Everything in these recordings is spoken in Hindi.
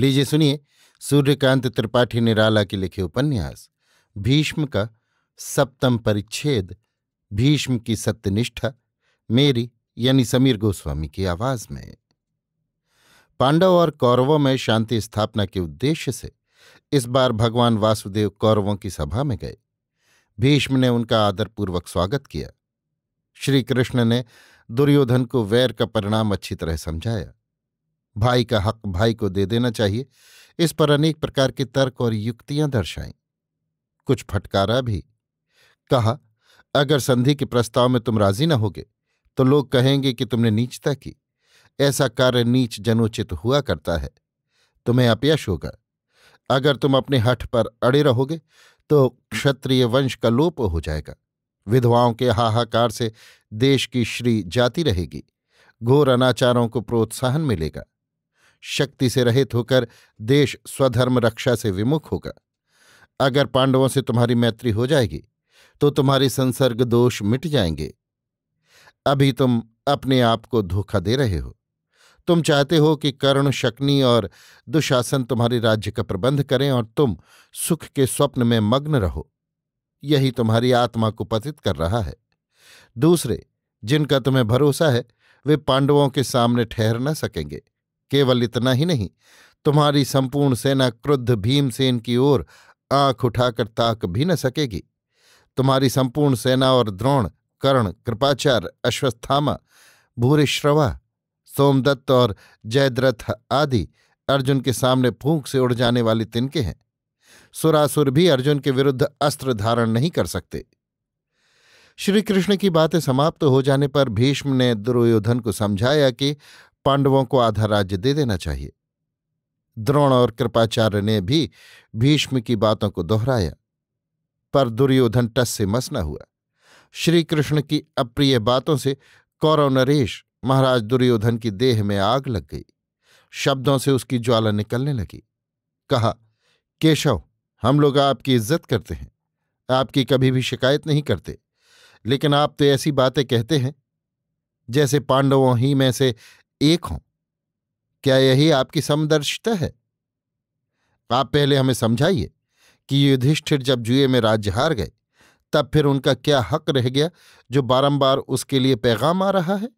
लीजिए सुनिए सूर्यकांत त्रिपाठी निराला के लिखे उपन्यास भीष्म का सप्तम परिच्छेद भीष्म की सत्यनिष्ठा मेरी यानी समीर गोस्वामी की आवाज में पांडव और कौरवों में शांति स्थापना के उद्देश्य से इस बार भगवान वासुदेव कौरवों की सभा में गए भीष्म ने उनका आदरपूर्वक स्वागत किया श्री कृष्ण ने दुर्योधन को वैर का परिणाम अच्छी तरह समझाया भाई का हक भाई को दे देना चाहिए इस पर अनेक प्रकार के तर्क और युक्तियां दर्शाई कुछ फटकारा भी कहा अगर संधि के प्रस्ताव में तुम राजी न होगे तो लोग कहेंगे कि तुमने नीचता की ऐसा कार्य नीच जनोचित हुआ करता है तुम्हें अपयश होगा अगर तुम अपने हठ पर अड़े रहोगे तो क्षत्रिय वंश का लोप हो जाएगा विधवाओं के हाहाकार से देश की श्री जाती रहेगी घोर अनाचारों को प्रोत्साहन मिलेगा शक्ति से रहित होकर देश स्वधर्म रक्षा से विमुख होगा अगर पांडवों से तुम्हारी मैत्री हो जाएगी तो तुम्हारे संसर्ग दोष मिट जाएंगे अभी तुम अपने आप को धोखा दे रहे हो तुम चाहते हो कि कर्ण शक्नी और दुशासन तुम्हारे राज्य का प्रबंध करें और तुम सुख के स्वप्न में मग्न रहो यही तुम्हारी आत्मा को पतित कर रहा है दूसरे जिनका तुम्हें भरोसा है वे पांडवों के सामने ठहर न सकेंगे केवल इतना ही नहीं तुम्हारी संपूर्ण सेना क्रुद्ध भीमसेन की ओर आंख उठाकर ताक भी न सकेगी तुम्हारी संपूर्ण सेना और द्रोण कर्ण कृपाचार अश्वस्थामा भूरिश्रवा सोमदत्त और जयद्रथ आदि अर्जुन के सामने फूंक से उड़ जाने वाले तिनके हैं सुरासुर भी अर्जुन के विरुद्ध अस्त्र धारण नहीं कर सकते श्रीकृष्ण की बातें समाप्त हो जाने पर भीष्म ने दुर्योधन को समझाया कि पांडवों को आधा राज्य दे देना चाहिए द्रोण और कृपाचार्य ने भी भीष्म की बातों को दोहराया पर दुर्योधन टस से मस न हुआ श्रीकृष्ण की अप्रिय बातों से कौरव नरेश महाराज दुर्योधन की देह में आग लग गई शब्दों से उसकी ज्वाला निकलने लगी कहा केशव हम लोग आपकी इज्जत करते हैं आपकी कभी भी शिकायत नहीं करते लेकिन आप तो ऐसी बातें कहते हैं जैसे पांडवों ही में से एक हों क्या यही आपकी समदर्शिता है आप पहले हमें समझाइए कि युधिष्ठिर जब जुए में राज्य हार गए तब फिर उनका क्या हक रह गया जो बारंबार उसके लिए पैगाम आ रहा है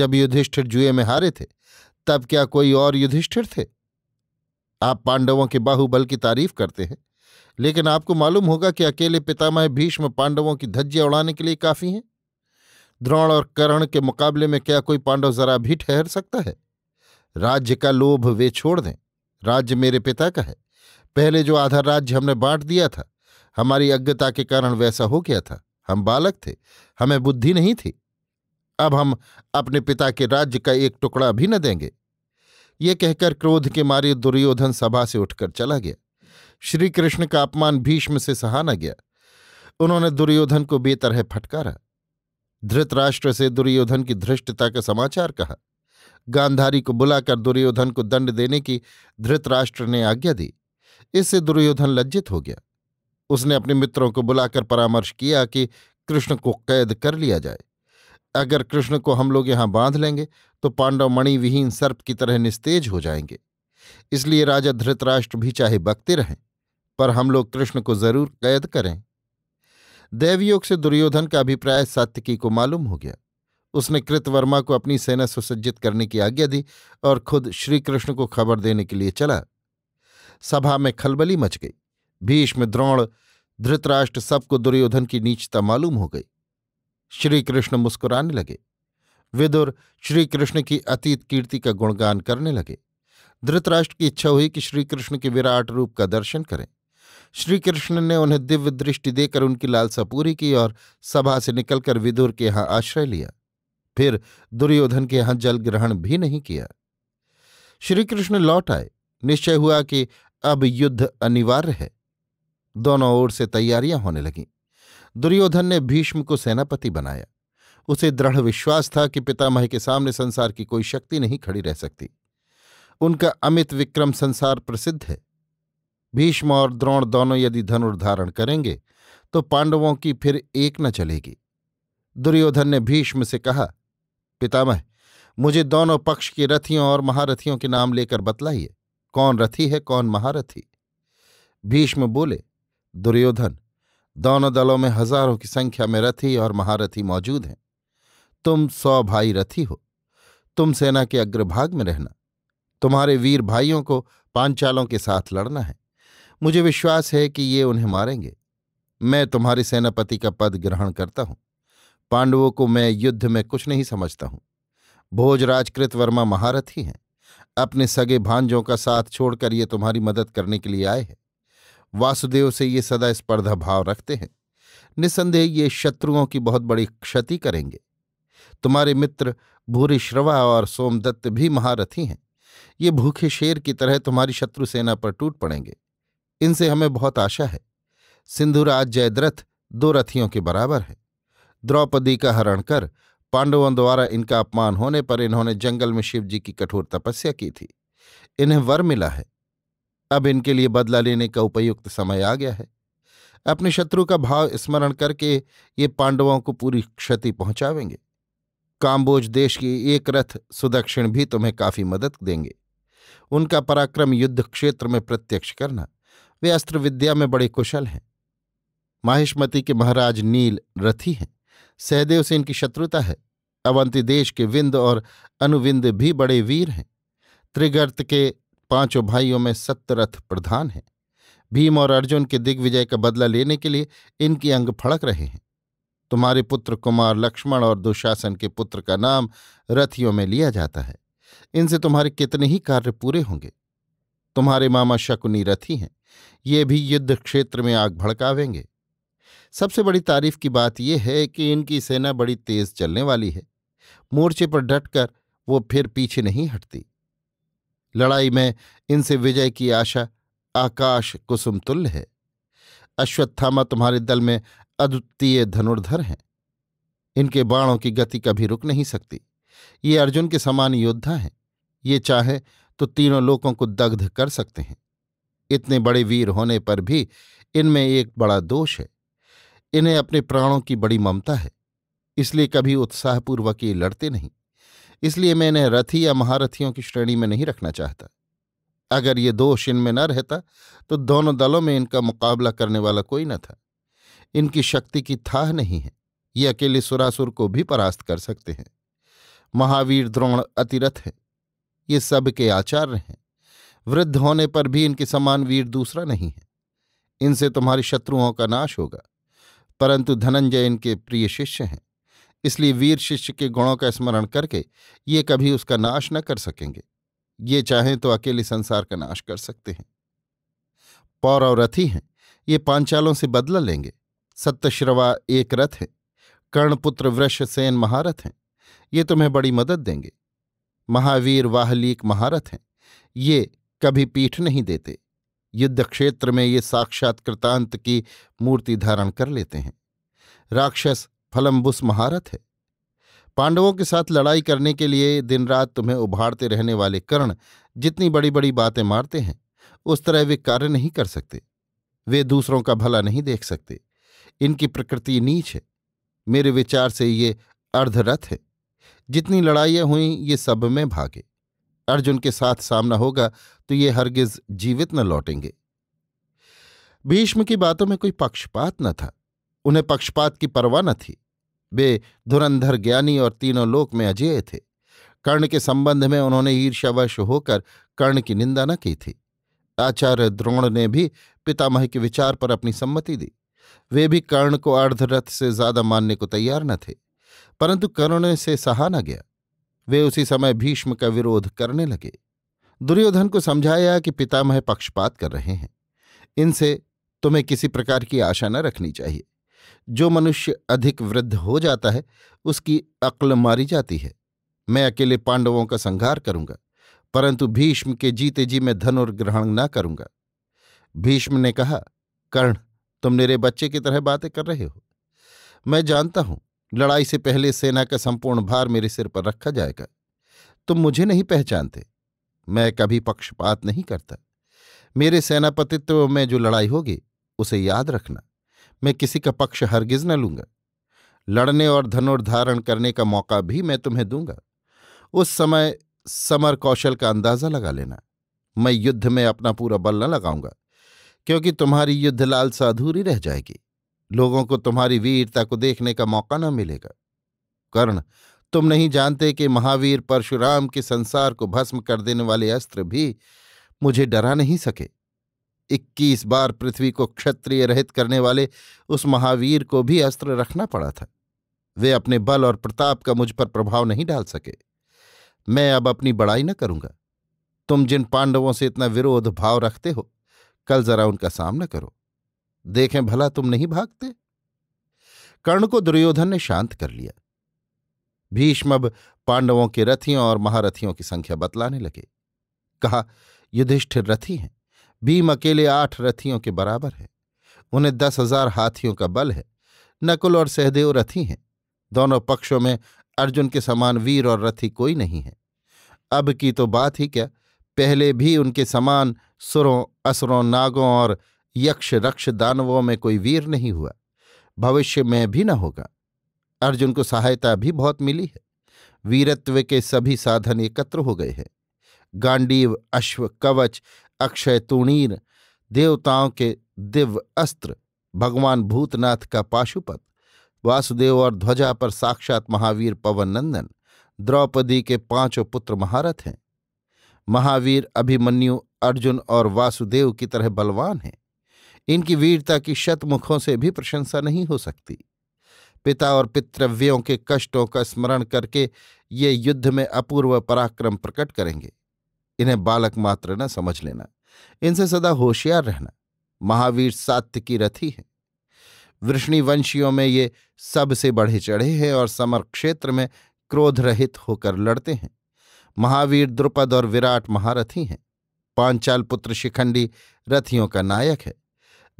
जब युधिष्ठिर जुए में हारे थे तब क्या कोई और युधिष्ठिर थे आप पांडवों के बाहुबल की तारीफ करते हैं लेकिन आपको मालूम होगा कि अकेले पितामह भीष्म पांडवों की धज्जियां उड़ाने के लिए काफी हैं द्रोण और करण के मुकाबले में क्या कोई पांडव जरा भी ठहर सकता है राज्य का लोभ वे छोड़ दें राज्य मेरे पिता का है पहले जो आधा राज्य हमने बांट दिया था हमारी अज्ञता के कारण वैसा हो गया था हम बालक थे हमें बुद्धि नहीं थी अब हम अपने पिता के राज्य का एक टुकड़ा भी न देंगे ये कहकर क्रोध के मारे दुर्योधन सभा से उठकर चला गया श्रीकृष्ण का अपमान भीष्म से सहा न गया उन्होंने दुर्योधन को बेतरह फटकारा धृतराष्ट्र से दुर्योधन की धृष्टता का समाचार कहा गांधारी को बुलाकर दुर्योधन को दंड देने की धृतराष्ट्र ने आज्ञा दी इससे दुर्योधन लज्जित हो गया उसने अपने मित्रों को बुलाकर परामर्श किया कि कृष्ण को कैद कर लिया जाए अगर कृष्ण को हम लोग यहां बांध लेंगे तो पांडव मणिविहीन सर्प की तरह निस्तेज हो जाएंगे इसलिए राजा धृतराष्ट्र भी चाहे बकते रहें पर हम लोग कृष्ण को जरूर कैद करें देवयोग से दुर्योधन का अभिप्राय सात्यकी को मालूम हो गया उसने कृतवर्मा को अपनी सेना सुसज्जित करने की आज्ञा दी और खुद श्रीकृष्ण को खबर देने के लिए चला सभा में खलबली मच गई भीष्म द्रोण धृतराष्ट्र सबको दुर्योधन की नीचता मालूम हो गई श्रीकृष्ण मुस्कुराने लगे विदुर श्रीकृष्ण की अतीत कीर्ति का गुणगान करने लगे धृतराष्ट्र की इच्छा हुई कि श्रीकृष्ण के विराट रूप का दर्शन करें श्री कृष्ण ने उन्हें दिव्य दृष्टि देकर उनकी लालसा पूरी की और सभा से निकलकर विदुर के यहाँ आश्रय लिया फिर दुर्योधन के यहाँ जल ग्रहण भी नहीं किया श्री कृष्ण लौट आए निश्चय हुआ कि अब युद्ध अनिवार्य है दोनों ओर से तैयारियां होने लगीं दुर्योधन ने भीष्म को सेनापति बनाया उसे दृढ़ विश्वास था कि पितामह के सामने संसार की कोई शक्ति नहीं खड़ी रह सकती उनका अमित विक्रम संसार प्रसिद्ध है भीष्म और द्रोण दोनों यदि धनुर धारण करेंगे तो पांडवों की फिर एक न चलेगी दुर्योधन ने भीष्म से कहा पितामह मुझे दोनों पक्ष के रथियों और महारथियों के नाम लेकर बतलाइए कौन रथी है कौन महारथी भीष्म बोले दुर्योधन दोनों दलों में हजारों की संख्या में रथी और महारथी मौजूद हैं तुम सौ भाई रथी हो तुम सेना के अग्रभाग में रहना तुम्हारे वीर भाइयों को पांचालों के साथ लड़ना है मुझे विश्वास है कि ये उन्हें मारेंगे मैं तुम्हारे सेनापति का पद ग्रहण करता हूं पांडवों को मैं युद्ध में कुछ नहीं समझता हूं भोजराजकृत वर्मा महारथी हैं अपने सगे भांजों का साथ छोड़कर ये तुम्हारी मदद करने के लिए आए हैं वासुदेव से ये सदा स्पर्धा भाव रखते हैं निसंदेह ये शत्रुओं की बहुत बड़ी क्षति करेंगे तुम्हारे मित्र भूरी श्रवा और सोमदत्त भी महारथी हैं ये भूखे शेर की तरह तुम्हारी शत्रु सेना पर टूट पड़ेंगे इनसे हमें बहुत आशा है सिंधुराज जयद्रथ दो रथियों के बराबर है द्रौपदी का हरण कर पांडवों द्वारा इनका अपमान होने पर इन्होंने जंगल में शिवजी की कठोर तपस्या की थी इन्हें वर मिला है अब इनके लिए बदला लेने का उपयुक्त समय आ गया है अपने शत्रु का भाव स्मरण करके ये पांडवों को पूरी क्षति पहुंचावेंगे काम्बोज देश की एक रथ सुदक्षिण भी तुम्हें काफी मदद देंगे उनका पराक्रम युद्ध क्षेत्र में प्रत्यक्ष करना वे अस्त्र विद्या में बड़े कुशल हैं माहिष्मति के महाराज नील रथी हैं सहदेव से इनकी शत्रुता है अवंती देश के विंद और अनुविंद भी बड़े वीर हैं त्रिगर्त के पांचों भाइयों में सत्यरथ प्रधान हैं भीम और अर्जुन के दिग्विजय का बदला लेने के लिए इनकी अंग फड़क रहे हैं तुम्हारे पुत्र कुमार लक्ष्मण और दुशासन के पुत्र का नाम रथियों में लिया जाता है इनसे तुम्हारे कितने ही कार्य पूरे होंगे तुम्हारे मामा शकुनी रथी हैं ये भी युद्ध क्षेत्र में आग भड़कावेंगे सबसे बड़ी तारीफ की बात यह है कि इनकी सेना बड़ी तेज चलने वाली है मोर्चे पर डटकर वो फिर पीछे नहीं हटती लड़ाई में इनसे विजय की आशा आकाश कुसुमतुल्य है अश्वत्थामा तुम्हारे दल में अद्वितीय धनुर्धर हैं इनके बाणों की गति कभी रुक नहीं सकती ये अर्जुन के समान योद्धा हैं ये चाहे तो तीनों लोगों को दग्ध कर सकते हैं इतने बड़े वीर होने पर भी इनमें एक बड़ा दोष है इन्हें अपने प्राणों की बड़ी ममता है इसलिए कभी उत्साहपूर्वक ये लड़ते नहीं इसलिए मैं इन्हें रथी या महारथियों की श्रेणी में नहीं रखना चाहता अगर ये दोष इनमें न रहता तो दोनों दलों में इनका मुकाबला करने वाला कोई न था इनकी शक्ति की थाह नहीं है ये अकेले सुरासुर को भी परास्त कर सकते हैं महावीर द्रोण अतिरथ हैं ये सबके आचार्य हैं वृद्ध होने पर भी इनके समान वीर दूसरा नहीं है इनसे तुम्हारे शत्रुओं का नाश होगा परंतु धनंजय इनके प्रिय शिष्य हैं इसलिए वीर शिष्य के गुणों का स्मरण करके ये कभी उसका नाश न कर सकेंगे ये चाहें तो अकेले संसार का नाश कर सकते हैं पौरव रथी हैं ये पांचालों से बदला लेंगे सत्यश्रवा एक रथ है कर्णपुत्र वृषसेन महारथ हैं ये तुम्हें बड़ी मदद देंगे महावीर वाहलीक महारथ हैं ये कभी पीठ नहीं देते युद्ध क्षेत्र में ये साक्षात कृतांत की मूर्ति धारण कर लेते हैं राक्षस फलम्बुस महारथ है पांडवों के साथ लड़ाई करने के लिए दिन रात तुम्हें उभारते रहने वाले कर्ण जितनी बड़ी बड़ी बातें मारते हैं उस तरह वे कार्य नहीं कर सकते वे दूसरों का भला नहीं देख सकते इनकी प्रकृति नीच है मेरे विचार से ये अर्धरथ है जितनी लड़ाइयां हुई ये सब में भागे अर्जुन के साथ सामना होगा तो ये हरगिज जीवित न लौटेंगे भीष्म की बातों में कोई पक्षपात न था उन्हें पक्षपात की परवाह न थी वे धुरंधर ज्ञानी और तीनों लोक में अजेय थे कर्ण के संबंध में उन्होंने ईर्ष्यावश होकर कर्ण की निंदा न की थी आचार्य द्रोण ने भी पितामह के विचार पर अपनी सम्मति दी वे भी कर्ण को अर्धरथ से ज्यादा मानने को तैयार न थे परंतु करुण से सहा न गया वे उसी समय भीष्म का विरोध करने लगे दुर्योधन को समझाया कि पितामह पक्षपात कर रहे हैं इनसे तुम्हें किसी प्रकार की आशा न रखनी चाहिए जो मनुष्य अधिक वृद्ध हो जाता है उसकी अक्ल मारी जाती है मैं अकेले पांडवों का संहार करूंगा परंतु भीष्म के जीते जी मैं धन और ग्रहण ना करूंगा भीष्म ने कहा कर्ण तुम मेरे बच्चे की तरह बातें कर रहे हो मैं जानता हूं लड़ाई से पहले सेना का संपूर्ण भार मेरे सिर पर रखा जाएगा तुम मुझे नहीं पहचानते मैं कभी पक्षपात नहीं करता मेरे सेनापतित्व में जो लड़ाई होगी उसे याद रखना मैं किसी का पक्ष हरगिज न लूंगा लड़ने और धनुर्धारण करने का मौका भी मैं तुम्हें दूंगा उस समय समर कौशल का अंदाजा लगा लेना मैं युद्ध में अपना पूरा बल न लगाऊंगा क्योंकि तुम्हारी युद्ध लालसा अधूरी रह जाएगी लोगों को तुम्हारी वीरता को देखने का मौका न मिलेगा कर्ण तुम नहीं जानते कि महावीर परशुराम के संसार को भस्म कर देने वाले अस्त्र भी मुझे डरा नहीं सके इक्कीस बार पृथ्वी को क्षत्रिय रहित करने वाले उस महावीर को भी अस्त्र रखना पड़ा था वे अपने बल और प्रताप का मुझ पर प्रभाव नहीं डाल सके मैं अब अपनी बड़ाई न करूंगा तुम जिन पांडवों से इतना विरोध भाव रखते हो कल जरा उनका सामना करो देखें भला तुम नहीं भागते कर्ण को दुर्योधन ने शांत कर लिया भीष्म अब पांडवों के रथियों और महारथियों की संख्या बतलाने लगे कहा युधिष्ठिर रथी हैं भीम अकेले आठ रथियों के बराबर है उन्हें दस हजार हाथियों का बल है नकुल और सहदेव रथी हैं दोनों पक्षों में अर्जुन के समान वीर और रथी कोई नहीं है अब की तो बात ही क्या पहले भी उनके समान सुरों असुरों नागों और यक्ष रक्ष दानवों में कोई वीर नहीं हुआ भविष्य में भी न होगा अर्जुन को सहायता भी बहुत मिली है वीरत्व के सभी साधन एकत्र हो गए हैं गांडीव अश्व कवच अक्षय तूणीर देवताओं के दिव्य अस्त्र भगवान भूतनाथ का पाशुपत वासुदेव और ध्वजा पर साक्षात महावीर पवन नंदन द्रौपदी के पांचों पुत्र महारथ हैं महावीर अभिमन्यु अर्जुन और वासुदेव की तरह बलवान हैं इनकी वीरता की शतमुखों से भी प्रशंसा नहीं हो सकती पिता और पितृव्यों के कष्टों का स्मरण करके ये युद्ध में अपूर्व पराक्रम प्रकट करेंगे इन्हें बालक मात्र न समझ लेना इनसे सदा होशियार रहना महावीर सात्य की रथी है वृष्णिवंशियों में ये सबसे बढ़े चढ़े हैं और समर क्षेत्र में क्रोध रहित होकर लड़ते हैं महावीर द्रुपद और विराट महारथी हैं पांचाल पुत्र शिखंडी रथियों का नायक है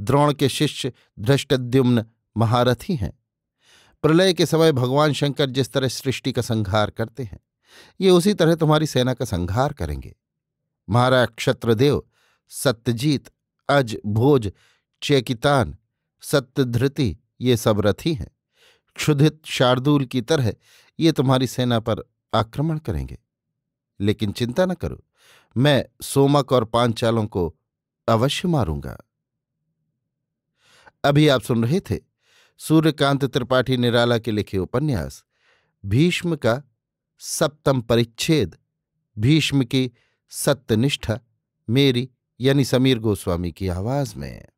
द्रोण के शिष्य धृष्टद्युम्न महारथी हैं प्रलय के समय भगवान शंकर जिस तरह सृष्टि का संहार करते हैं ये उसी तरह तुम्हारी सेना का संहार करेंगे महाराज क्षत्रदेव सत्यजीत अज भोज चेकितान सत्यधृति ये सब रथी हैं क्षुधित शार्दूल की तरह ये तुम्हारी सेना पर आक्रमण करेंगे लेकिन चिंता न करो मैं सोमक और पांचालों को अवश्य मारूंगा अभी आप सुन रहे थे सूर्यकांत त्रिपाठी निराला के लिखे उपन्यास भीष्म का सप्तम परिच्छेद भीष्म की सत्यनिष्ठा मेरी यानी समीर गोस्वामी की आवाज में